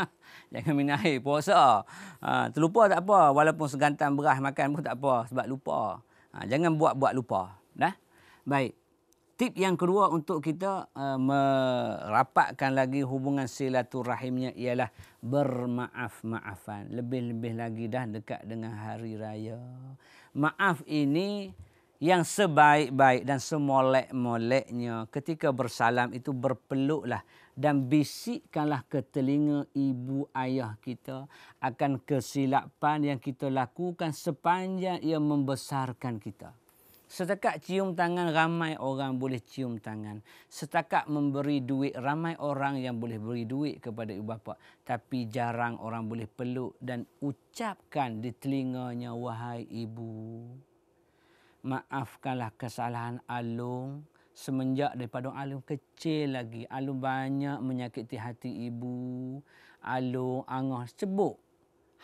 Jangan minum air, puasa. Ha, terlupa tak apa, walaupun segantang beras makan pun tak apa sebab lupa. Ha, jangan buat-buat lupa. Dah? Baik. Tip yang kedua untuk kita uh, merapatkan lagi hubungan silaturahimnya ialah bermaaf-maafan. Lebih-lebih lagi dah dekat dengan hari raya. Maaf ini yang sebaik-baik dan semolek-moleknya ketika bersalam itu berpeluklah dan bisikkanlah ke telinga ibu ayah kita akan kesilapan yang kita lakukan sepanjang ia membesarkan kita. Setakat cium tangan ramai orang boleh cium tangan. Setakat memberi duit ramai orang yang boleh beri duit kepada ibu bapa. Tapi jarang orang boleh peluk dan ucapkan di telinganya wahai ibu maafkanlah kesalahan Alung semenjak daripada Alung kecil lagi. Alung banyak menyakiti hati ibu. Alung angah cebuk.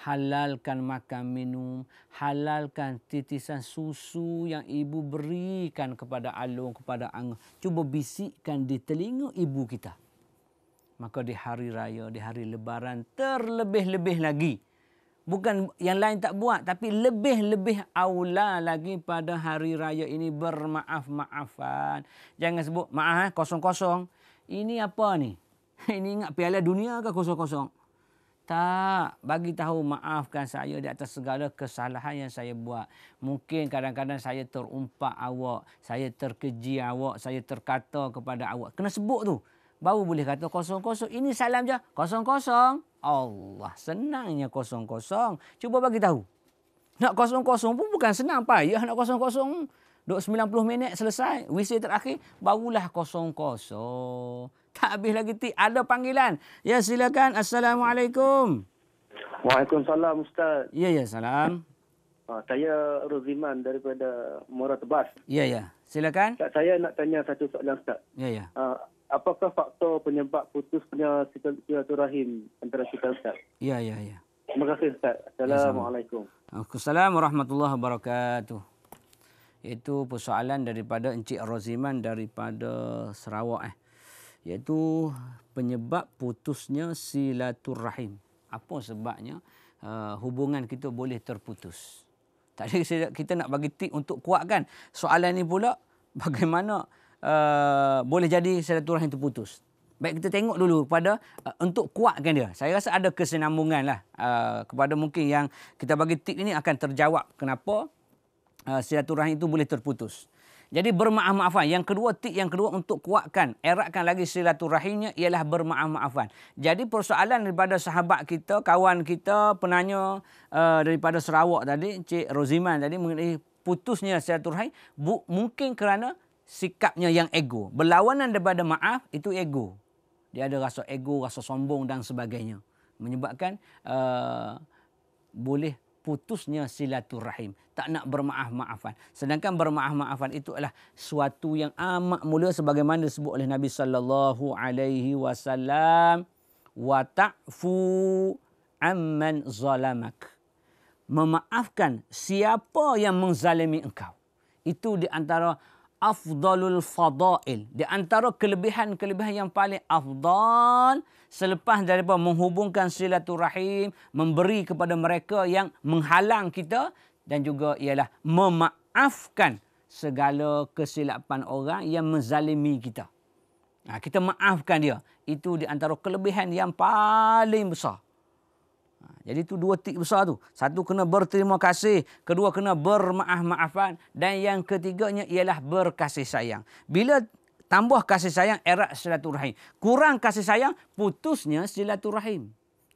Halalkan makan minum. Halalkan titisan susu yang ibu berikan kepada Alung, kepada Angah. Cuba bisikkan di telinga ibu kita. Maka di hari raya, di hari lebaran, terlebih-lebih lagi bukan yang lain tak buat tapi lebih-lebih aula lagi pada hari raya ini bermaaf-maafan. Jangan sebut maaf eh, kosong-kosong. Ini apa ni? Ini ingat piala dunia ke kosong-kosong? Tak, bagi tahu maafkan saya di atas segala kesalahan yang saya buat. Mungkin kadang-kadang saya terumpat awak, saya terkeji awak, saya terkata kepada awak. Kena sebut tu. Baru boleh kata kosong-kosong. Ini salam je. Kosong-kosong. Allah. Senangnya kosong-kosong. Cuba bagi tahu. Nak kosong-kosong pun bukan senang pak. Ya nak kosong-kosong. Duk 90 minit selesai. Wisi terakhir. Barulah kosong-kosong. Tak habis lagi ti. Ada panggilan. Ya silakan. Assalamualaikum. Waalaikumsalam Ustaz. Ya ya salam. Ah, saya Ruziman daripada Murat Bas. Ya ya. Silakan. Saya nak tanya satu soalan Ustaz. Ya ya. Ah, apakah faktor penyebab putusnya silaturahim antara kita Ustaz? Ya, ya, ya. Terima kasih Ustaz. Ya, Assalamualaikum. Assalamualaikum warahmatullahi wabarakatuh. Itu persoalan daripada Encik Roziman daripada Sarawak eh. Iaitu penyebab putusnya silaturahim. Apa sebabnya uh, hubungan kita boleh terputus? Tak ada kita nak bagi tip untuk kuatkan soalan ini pula bagaimana uh, boleh jadi silaturahim itu putus. Baik kita tengok dulu pada uh, untuk kuatkan dia. Saya rasa ada kesinambungan lah uh, kepada mungkin yang kita bagi tip ini akan terjawab kenapa uh, silaturahim itu boleh terputus. Jadi bermaaf-maafan. Yang kedua tip yang kedua untuk kuatkan, eratkan lagi silaturahimnya ialah bermaaf-maafan. Jadi persoalan daripada sahabat kita, kawan kita, penanya uh, daripada Sarawak tadi, Cik Roziman tadi mengenai putusnya silaturahim bu- mungkin kerana sikapnya yang ego. Berlawanan daripada maaf itu ego. Dia ada rasa ego, rasa sombong dan sebagainya. Menyebabkan uh, boleh putusnya silaturahim. Tak nak bermaaf-maafan. Sedangkan bermaaf-maafan itu adalah suatu yang amat mulia sebagaimana disebut oleh Nabi sallallahu alaihi wasallam wa ta'fu amman zalamak. Memaafkan siapa yang menzalimi engkau. Itu di antara afdalul fadail. Di antara kelebihan-kelebihan yang paling afdal selepas daripada menghubungkan silaturahim, memberi kepada mereka yang menghalang kita dan juga ialah memaafkan segala kesilapan orang yang menzalimi kita. Nah, ha, kita maafkan dia. Itu di antara kelebihan yang paling besar. Jadi tu dua tik besar tu. Satu kena berterima kasih, kedua kena bermaaf-maafan dan yang ketiganya ialah berkasih sayang. Bila tambah kasih sayang erat silaturahim. Kurang kasih sayang putusnya silaturahim.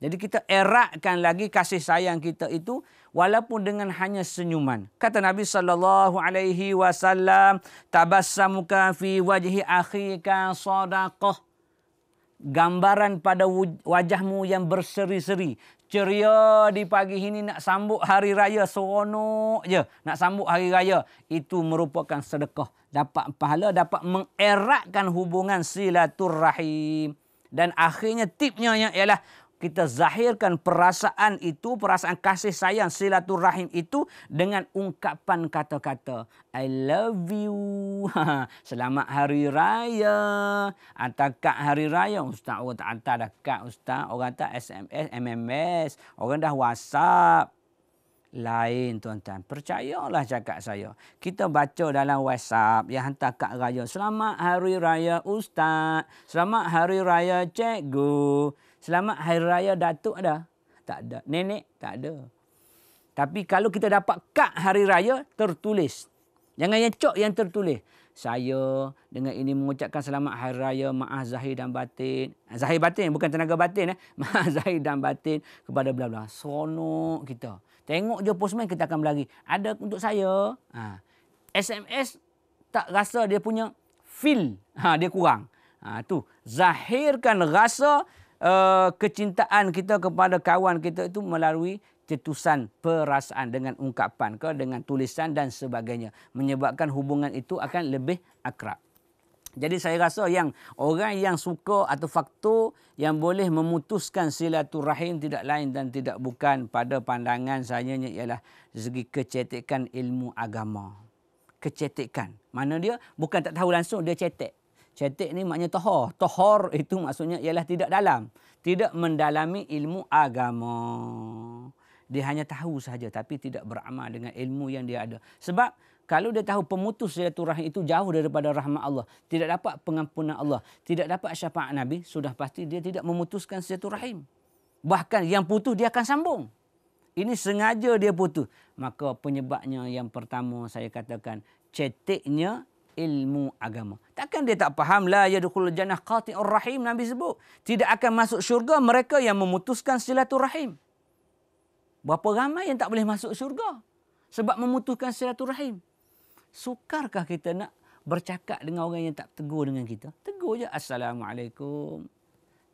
Jadi kita eratkan lagi kasih sayang kita itu walaupun dengan hanya senyuman. Kata Nabi sallallahu alaihi wasallam, tabassamuka fi wajhi akhika sadaqah. Gambaran pada wajahmu yang berseri-seri ceria di pagi ini nak sambut hari raya seronok je nak sambut hari raya itu merupakan sedekah dapat pahala dapat mengeratkan hubungan silaturahim dan akhirnya tipnya ialah kita zahirkan perasaan itu, perasaan kasih sayang, silaturahim itu dengan ungkapan kata-kata. I love you. Selamat Hari Raya. Atau kak Hari Raya. Ustaz orang tak hantar dah kak Ustaz. Orang hantar SMS, MMS. Orang dah WhatsApp. Lain tuan-tuan. Percayalah cakap saya. Kita baca dalam WhatsApp yang hantar Kak Raya. Selamat Hari Raya Ustaz. Selamat Hari Raya Cikgu. Cikgu. Selamat Hari Raya Datuk ada? Tak ada. Nenek? Tak ada. Tapi kalau kita dapat kad Hari Raya tertulis. Jangan yang cok yang tertulis. Saya dengan ini mengucapkan selamat Hari Raya, maaf Zahir dan Batin. Ah, zahir Batin bukan tenaga Batin. Eh. Maaf Zahir dan Batin kepada bla-bla. Seronok kita. Tengok je postman kita akan berlari. Ada untuk saya. Ha. SMS tak rasa dia punya feel. Ha, dia kurang. Ha, tu Zahirkan rasa uh, kecintaan kita kepada kawan kita itu melalui cetusan perasaan dengan ungkapan ke dengan tulisan dan sebagainya menyebabkan hubungan itu akan lebih akrab. Jadi saya rasa yang orang yang suka atau faktor yang boleh memutuskan silaturahim tidak lain dan tidak bukan pada pandangan saya ialah segi kecetekan ilmu agama. Kecetekan. Mana dia? Bukan tak tahu langsung, dia cetek. Cetek ni maknanya tohor. Tohor itu maksudnya ialah tidak dalam. Tidak mendalami ilmu agama. Dia hanya tahu sahaja tapi tidak beramal dengan ilmu yang dia ada. Sebab kalau dia tahu pemutus rahim itu jauh daripada rahmat Allah. Tidak dapat pengampunan Allah. Tidak dapat syafaat Nabi. Sudah pasti dia tidak memutuskan rahim. Bahkan yang putus dia akan sambung. Ini sengaja dia putus. Maka penyebabnya yang pertama saya katakan. ceteknya ilmu agama. Takkan dia tak faham la yadkhulul jannah qati'ur rahim Nabi sebut. Tidak akan masuk syurga mereka yang memutuskan silaturahim. Berapa ramai yang tak boleh masuk syurga sebab memutuskan silaturahim. Sukarkah kita nak bercakap dengan orang yang tak tegur dengan kita? Tegur je assalamualaikum.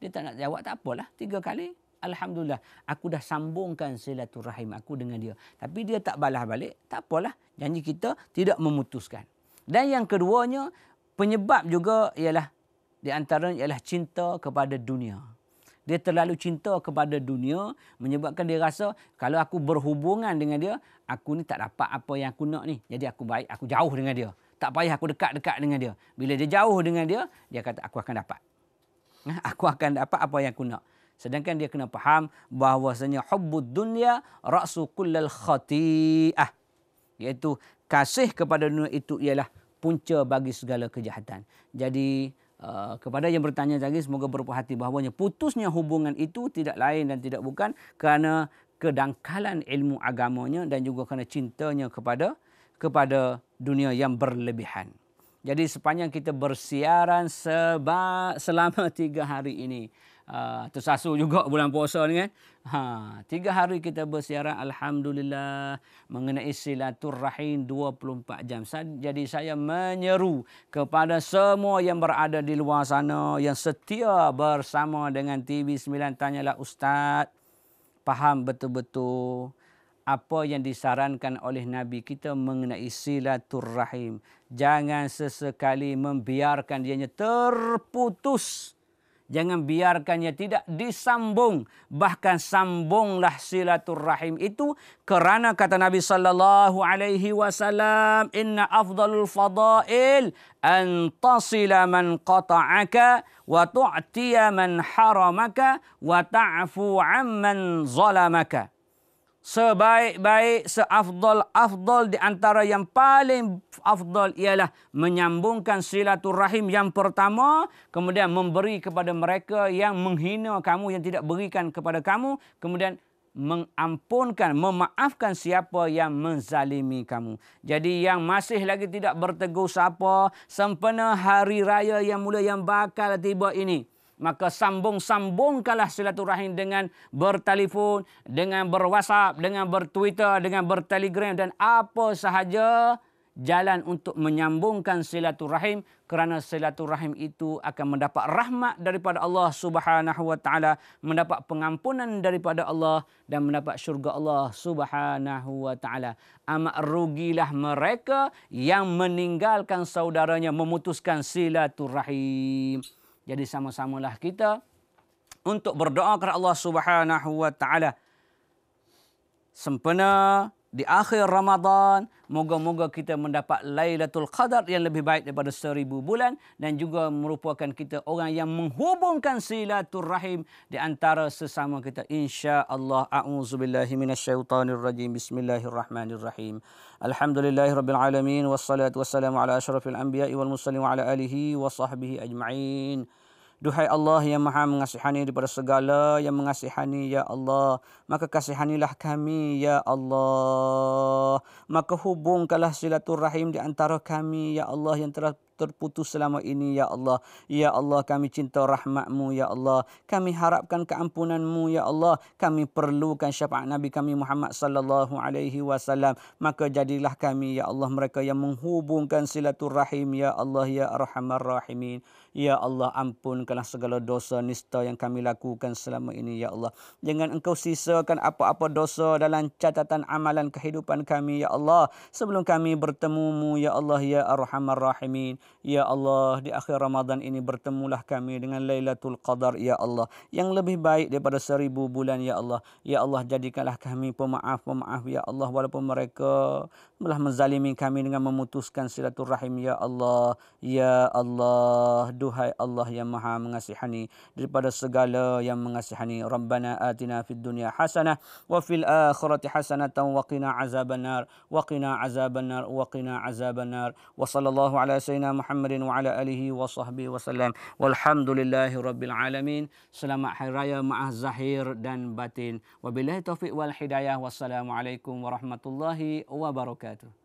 Dia tak nak jawab tak apalah tiga kali. Alhamdulillah aku dah sambungkan silaturahim aku dengan dia. Tapi dia tak balas balik, tak apalah. Janji kita tidak memutuskan. Dan yang keduanya penyebab juga ialah di antara ialah cinta kepada dunia. Dia terlalu cinta kepada dunia menyebabkan dia rasa kalau aku berhubungan dengan dia, aku ni tak dapat apa yang aku nak ni. Jadi aku baik, aku jauh dengan dia. Tak payah aku dekat-dekat dengan dia. Bila dia jauh dengan dia, dia kata aku akan dapat. Aku akan dapat apa yang aku nak. Sedangkan dia kena faham bahawasanya hubbud dunya ra'su kullal khati'ah. Iaitu kasih kepada dunia itu ialah punca bagi segala kejahatan. Jadi uh, kepada yang bertanya tadi semoga berhati-hati bahawanya putusnya hubungan itu tidak lain dan tidak bukan kerana kedangkalan ilmu agamanya dan juga kerana cintanya kepada kepada dunia yang berlebihan. Jadi sepanjang kita bersiaran selama tiga hari ini, Ha, tersasul juga bulan puasa ni kan. Ha, tiga hari kita bersiaran Alhamdulillah mengenai silaturrahim 24 jam. Jadi saya menyeru kepada semua yang berada di luar sana yang setia bersama dengan TV9 tanyalah Ustaz. Faham betul-betul apa yang disarankan oleh Nabi kita mengenai silaturrahim. Jangan sesekali membiarkan dianya terputus. terputus Jangan biarkannya tidak disambung. Bahkan sambunglah silaturrahim itu kerana kata Nabi sallallahu alaihi wasallam, "Inna afdalul fadail an man qata'aka wa tu'tiya man haramaka wa ta'fu amman zalamaka." sebaik-baik, seafdal-afdal di antara yang paling afdal ialah menyambungkan silaturahim yang pertama, kemudian memberi kepada mereka yang menghina kamu, yang tidak berikan kepada kamu, kemudian mengampunkan, memaafkan siapa yang menzalimi kamu. Jadi yang masih lagi tidak bertegur siapa, sempena hari raya yang mula yang bakal tiba ini maka sambung-sambungkanlah silaturahim dengan bertelefon, dengan berwhatsapp, dengan bertwitter, dengan bertelegram dan apa sahaja jalan untuk menyambungkan silaturahim kerana silaturahim itu akan mendapat rahmat daripada Allah Subhanahu wa taala, mendapat pengampunan daripada Allah dan mendapat syurga Allah Subhanahu wa taala. Amat rugilah mereka yang meninggalkan saudaranya memutuskan silaturahim. Jadi sama-samalah kita untuk berdoa kepada Allah Subhanahu wa taala sempena di akhir Ramadan, moga-moga kita mendapat Lailatul Qadar yang lebih baik daripada seribu bulan dan juga merupakan kita orang yang menghubungkan silaturrahim di antara sesama kita. Insya-Allah. A'udzubillahi minasyaitonirrajim. Bismillahirrahmanirrahim. Alhamdulillahirabbil alamin wassalatu wassalamu ala asyrafil anbiya'i wal mursalin wa ala alihi wa sahbihi ajma'in. Duhai Allah yang maha mengasihani daripada segala yang mengasihani Ya Allah. Maka kasihanilah kami Ya Allah. Maka hubungkanlah silaturrahim di antara kami Ya Allah yang telah terputus selama ini ya Allah ya Allah kami cinta rahmatmu ya Allah kami harapkan keampunanmu ya Allah kami perlukan syafaat nabi kami Muhammad sallallahu alaihi wasallam maka jadilah kami ya Allah mereka yang menghubungkan silaturrahim, ya Allah ya Ar-Rahman, rahimin Ya Allah ampunkanlah segala dosa nista yang kami lakukan selama ini ya Allah. Jangan engkau sisakan apa-apa dosa dalam catatan amalan kehidupan kami ya Allah. Sebelum kami bertemumu ya Allah ya Arhamar Rahimin. Ya Allah di akhir Ramadan ini bertemulah kami dengan Lailatul Qadar ya Allah. Yang lebih baik daripada seribu bulan ya Allah. Ya Allah jadikanlah kami pemaaf-pemaaf ya Allah walaupun mereka telah menzalimi kami dengan memutuskan silaturahim ya Allah. Ya Allah duhai Allah yang maha mengasihani daripada segala yang mengasihani Rabbana atina fid dunya hasanah wa fil akhirati hasanatan wa qina azaban nar wa qina azaban nar wa qina azaban nar wa sallallahu ala sayyidina Muhammadin wa ala alihi wa sahbihi wasallam walhamdulillahi rabbil alamin selamat hari raya maaf zahir dan batin wabillahi taufiq wal hidayah wassalamualaikum warahmatullahi wabarakatuh